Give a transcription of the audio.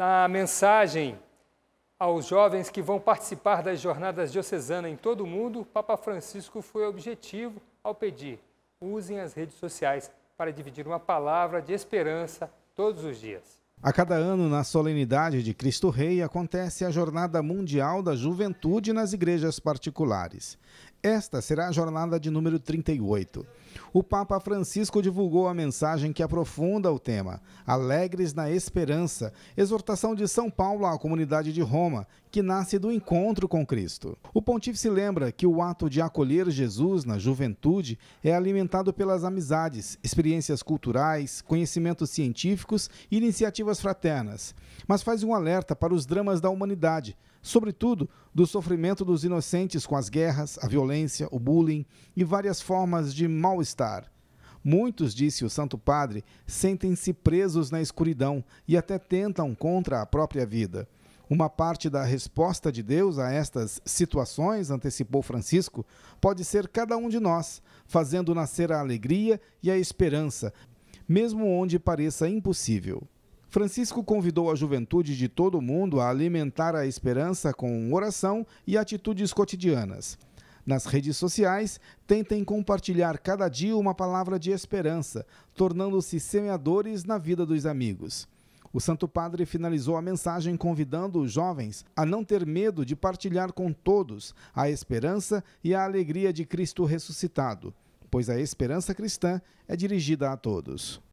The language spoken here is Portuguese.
na mensagem aos jovens que vão participar das jornadas diocesanas em todo o mundo, Papa Francisco foi objetivo ao pedir: usem as redes sociais para dividir uma palavra de esperança todos os dias. A cada ano, na solenidade de Cristo Rei, acontece a Jornada Mundial da Juventude nas igrejas particulares. Esta será a jornada de número 38. O Papa Francisco divulgou a mensagem que aprofunda o tema, Alegres na Esperança, exortação de São Paulo à comunidade de Roma, que nasce do encontro com Cristo. O pontífice lembra que o ato de acolher Jesus na juventude é alimentado pelas amizades, experiências culturais, conhecimentos científicos e iniciativas iniciativas fraternas, mas faz um alerta para os dramas da humanidade, sobretudo do sofrimento dos inocentes com as guerras, a violência, o bullying e várias formas de mal-estar. Muitos, disse o Santo Padre, sentem-se presos na escuridão e até tentam contra a própria vida. Uma parte da resposta de Deus a estas situações, antecipou Francisco, pode ser cada um de nós, fazendo nascer a alegria e a esperança, mesmo onde pareça impossível. Francisco convidou a juventude de todo o mundo a alimentar a esperança com oração e atitudes cotidianas. Nas redes sociais, tentem compartilhar cada dia uma palavra de esperança, tornando-se semeadores na vida dos amigos. O Santo Padre finalizou a mensagem convidando os jovens a não ter medo de partilhar com todos a esperança e a alegria de Cristo ressuscitado, pois a esperança cristã é dirigida a todos.